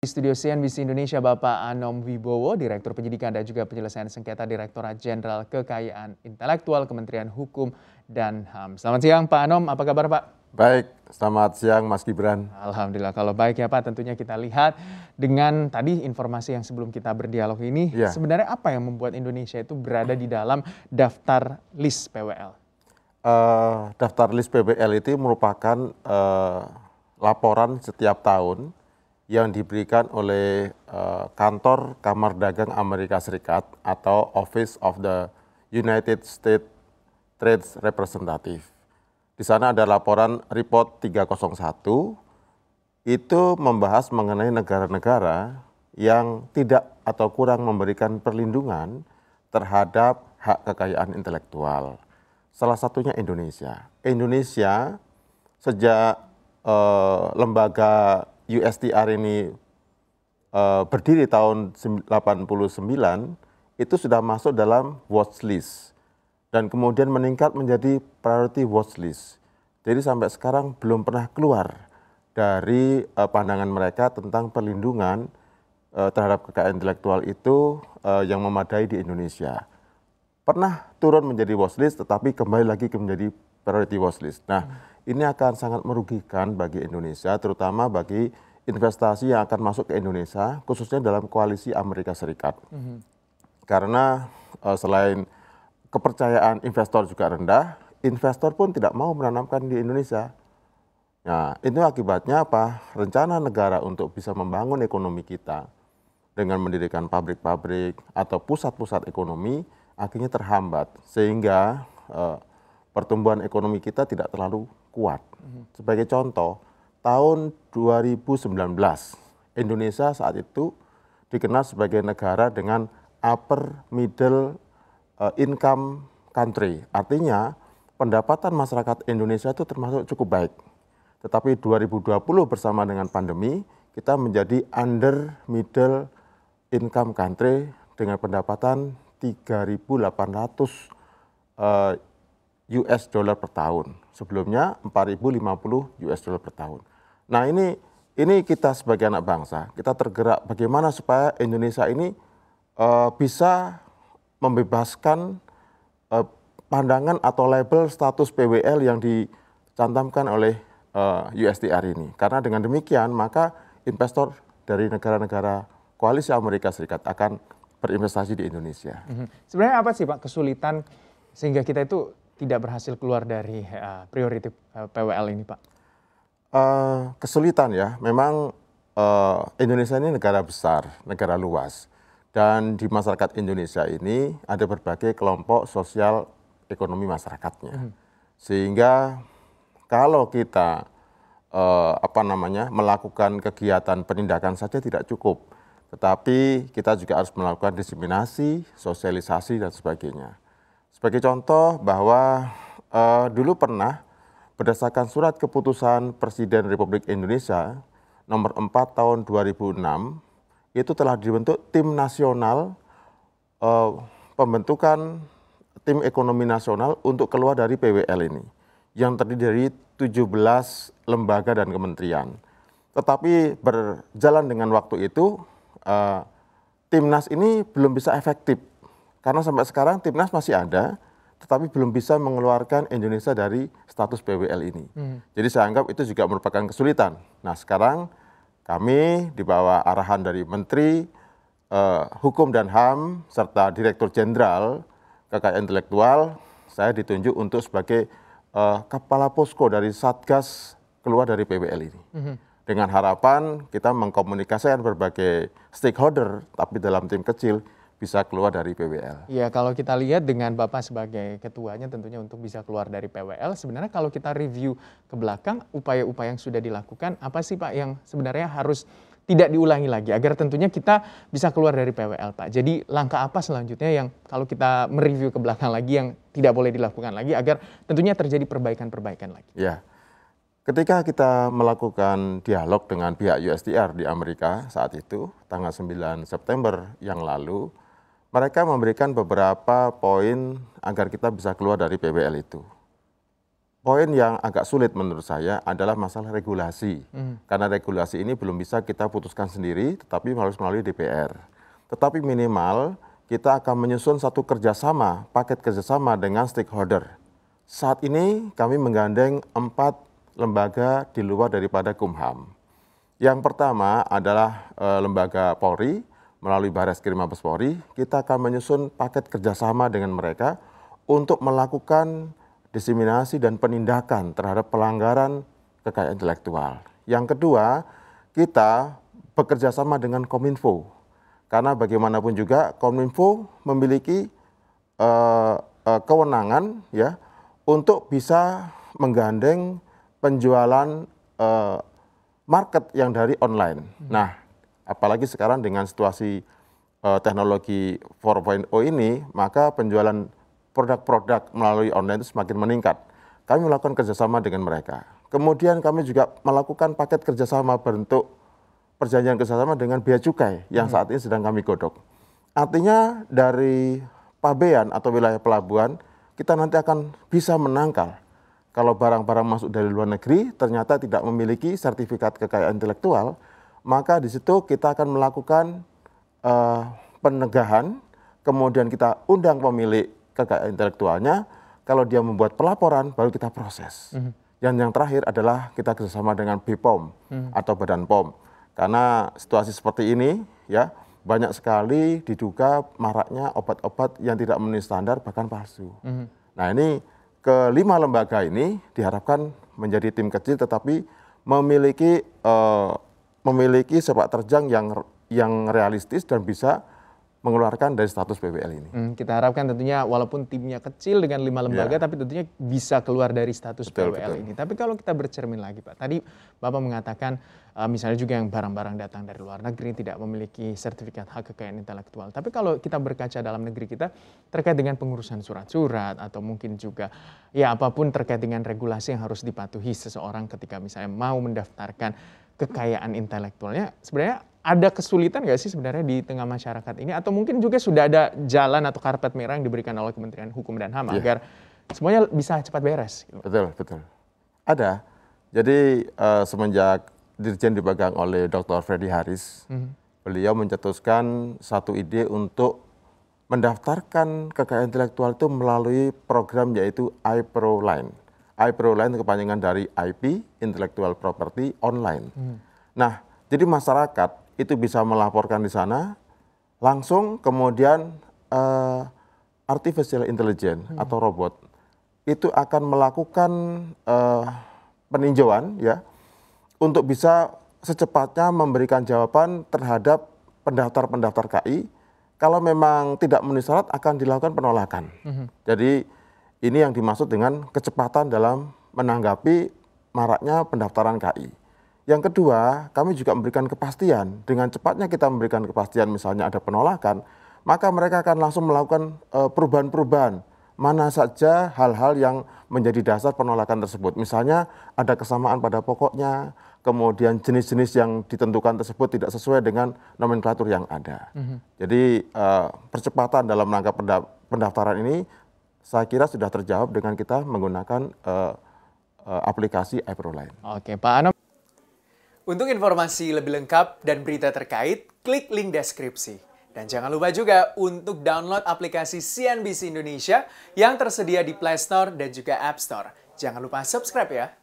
Di studio CNBC Indonesia, Bapak Anom Wibowo, Direktur Penyidikan dan juga Penyelesaian Sengketa Direktorat Jenderal Kekayaan Intelektual Kementerian Hukum dan HAM. Selamat siang Pak Anom, apa kabar Pak? Baik, selamat siang Mas Gibran. Alhamdulillah, kalau baik ya Pak tentunya kita lihat dengan tadi informasi yang sebelum kita berdialog ini, ya. sebenarnya apa yang membuat Indonesia itu berada di dalam daftar list PWL? Uh, eh, daftar list PWL itu merupakan uh, laporan setiap tahun yang diberikan oleh uh, kantor Kamar Dagang Amerika Serikat atau Office of the United States Trade Representative. Di sana ada laporan report 301 itu membahas mengenai negara-negara yang tidak atau kurang memberikan perlindungan terhadap hak kekayaan intelektual. Salah satunya Indonesia. Indonesia sejak eh, lembaga USTR ini uh, berdiri tahun 89 itu sudah masuk dalam watch list dan kemudian meningkat menjadi priority watch list. Jadi sampai sekarang belum pernah keluar dari uh, pandangan mereka tentang perlindungan uh, terhadap kekayaan intelektual itu uh, yang memadai di Indonesia. Pernah turun menjadi watch list tetapi kembali lagi ke menjadi priority watch list. Nah, hmm. ini akan sangat merugikan bagi Indonesia terutama bagi investasi yang akan masuk ke Indonesia, khususnya dalam koalisi Amerika Serikat. Mm-hmm. Karena uh, selain kepercayaan investor juga rendah, investor pun tidak mau menanamkan di Indonesia. Nah, itu akibatnya apa? Rencana negara untuk bisa membangun ekonomi kita dengan mendirikan pabrik-pabrik atau pusat-pusat ekonomi akhirnya terhambat sehingga uh, pertumbuhan ekonomi kita tidak terlalu kuat. Sebagai contoh, tahun 2019 Indonesia saat itu dikenal sebagai negara dengan upper middle eh, income country. Artinya pendapatan masyarakat Indonesia itu termasuk cukup baik. Tetapi 2020 bersama dengan pandemi kita menjadi under middle income country dengan pendapatan 3.800 US eh, dollar per tahun. Sebelumnya 4.050 US dollar per tahun. Nah ini ini kita sebagai anak bangsa kita tergerak bagaimana supaya Indonesia ini uh, bisa membebaskan uh, pandangan atau label status PWL yang dicantumkan oleh uh, eh, USTR ini. Karena dengan demikian maka investor dari negara-negara koalisi Amerika Serikat akan berinvestasi di Indonesia. Mhm. Sebenarnya apa sih Pak kesulitan sehingga kita itu tidak berhasil keluar dari uh, priority uh, PWL ini Pak? Eh, kesulitan ya. Memang uh, Indonesia ini negara besar, negara luas, dan di masyarakat Indonesia ini ada berbagai kelompok sosial ekonomi masyarakatnya, hmm. sehingga kalau kita uh, apa namanya melakukan kegiatan penindakan saja tidak cukup, tetapi kita juga harus melakukan diseminasi, sosialisasi dan sebagainya. Sebagai contoh bahwa uh, dulu pernah berdasarkan surat keputusan Presiden Republik Indonesia nomor 4 tahun 2006 itu telah dibentuk tim nasional eh, pembentukan tim ekonomi nasional untuk keluar dari PWL ini yang terdiri dari 17 lembaga dan kementerian. Tetapi berjalan dengan waktu itu eh, timnas ini belum bisa efektif karena sampai sekarang timnas masih ada tetapi belum bisa mengeluarkan Indonesia dari status PWL ini. Hmm. Jadi saya anggap itu juga merupakan kesulitan. Nah sekarang kami di bawah arahan dari Menteri eh, Hukum dan HAM serta Direktur Jenderal Kekayaan Intelektual, saya ditunjuk untuk sebagai eh, Kepala Posko dari Satgas keluar dari PWL ini. Hmm. Dengan harapan kita mengkomunikasikan berbagai stakeholder, tapi dalam tim kecil, bisa keluar dari PWL. Iya, kalau kita lihat dengan Bapak sebagai ketuanya tentunya untuk bisa keluar dari PWL, sebenarnya kalau kita review ke belakang upaya-upaya yang sudah dilakukan, apa sih Pak yang sebenarnya harus tidak diulangi lagi agar tentunya kita bisa keluar dari PWL, Pak. Jadi langkah apa selanjutnya yang kalau kita mereview ke belakang lagi yang tidak boleh dilakukan lagi agar tentunya terjadi perbaikan-perbaikan lagi. Iya. Ketika kita melakukan dialog dengan pihak USTR di Amerika saat itu, tanggal 9 September yang lalu, mereka memberikan beberapa poin agar kita bisa keluar dari PBL itu. Poin yang agak sulit menurut saya adalah masalah regulasi. Hmm. Karena regulasi ini belum bisa kita putuskan sendiri, tetapi harus melalui DPR. Tetapi minimal kita akan menyusun satu kerjasama, paket kerjasama dengan stakeholder. Saat ini kami menggandeng empat lembaga di luar daripada Kumham. Yang pertama adalah e, lembaga Polri, melalui Baris Krim Mabes Polri, kita akan menyusun paket kerjasama dengan mereka untuk melakukan diseminasi dan penindakan terhadap pelanggaran kekayaan intelektual. Yang kedua, kita bekerjasama dengan Kominfo. Karena bagaimanapun juga Kominfo memiliki uh, uh, kewenangan ya untuk bisa menggandeng penjualan uh, market yang dari online. Hmm. Nah, Apalagi sekarang dengan situasi uh, teknologi 4.0 ini, maka penjualan produk-produk melalui online itu semakin meningkat. Kami melakukan kerjasama dengan mereka. Kemudian kami juga melakukan paket kerjasama bentuk perjanjian kerjasama dengan bea cukai yang hmm. saat ini sedang kami godok. Artinya dari pabean atau wilayah pelabuhan, kita nanti akan bisa menangkal kalau barang-barang masuk dari luar negeri ternyata tidak memiliki sertifikat kekayaan intelektual, maka di situ kita akan melakukan uh, penegahan, kemudian kita undang pemilik kekayaan intelektualnya, kalau dia membuat pelaporan baru kita proses. Mm -hmm. Dan yang terakhir adalah kita kerjasama dengan BPOM mm -hmm. atau Badan POM, karena situasi seperti ini ya banyak sekali diduga maraknya obat-obat yang tidak memenuhi standar bahkan palsu. Mm -hmm. Nah ini kelima lembaga ini diharapkan menjadi tim kecil tetapi memiliki uh, memiliki sepak terjang yang yang realistis dan bisa mengeluarkan dari status PBL ini. Hmm, kita harapkan tentunya walaupun timnya kecil dengan lima lembaga, yeah. tapi tentunya bisa keluar dari status betul, PBL betul. ini. Tapi kalau kita bercermin lagi, Pak, tadi Bapak mengatakan uh, misalnya juga yang barang-barang datang dari luar negeri tidak memiliki sertifikat hak kekayaan intelektual. Tapi kalau kita berkaca dalam negeri kita terkait dengan pengurusan surat-surat atau mungkin juga ya apapun terkait dengan regulasi yang harus dipatuhi seseorang ketika misalnya mau mendaftarkan kekayaan intelektualnya sebenarnya ada kesulitan nggak sih sebenarnya di tengah masyarakat ini atau mungkin juga sudah ada jalan atau karpet merah yang diberikan oleh Kementerian Hukum dan HAM yeah. agar semuanya bisa cepat beres. Gitu? Betul betul. Ada. Jadi uh, semenjak dirjen dipegang oleh Dr. Freddy Haris, mm -hmm. beliau mencetuskan satu ide untuk mendaftarkan kekayaan intelektual itu melalui program yaitu iProline. IPO lain kepanjangan dari IP (Intellectual Property) online. Hmm. Nah, jadi masyarakat itu bisa melaporkan di sana langsung kemudian uh, artificial intelligence hmm. atau robot itu akan melakukan uh, peninjauan ya untuk bisa secepatnya memberikan jawaban terhadap pendaftar-pendaftar KI kalau memang tidak memenuhi akan dilakukan penolakan. Hmm. Jadi ini yang dimaksud dengan kecepatan dalam menanggapi maraknya pendaftaran KI. Yang kedua, kami juga memberikan kepastian. Dengan cepatnya kita memberikan kepastian, misalnya ada penolakan, maka mereka akan langsung melakukan eh, perubahan-perubahan mana saja hal-hal yang menjadi dasar penolakan tersebut. Misalnya ada kesamaan pada pokoknya, kemudian jenis-jenis yang ditentukan tersebut tidak sesuai dengan nomenklatur yang ada. Mm -hmm. Jadi eh, percepatan dalam rangka pendaftaran ini saya kira sudah terjawab dengan kita menggunakan uh, uh, aplikasi iProline. Oke, Pak Anom. Untuk informasi lebih lengkap dan berita terkait, klik link deskripsi. Dan jangan lupa juga untuk download aplikasi CNBC Indonesia yang tersedia di Play Store dan juga App Store. Jangan lupa subscribe ya.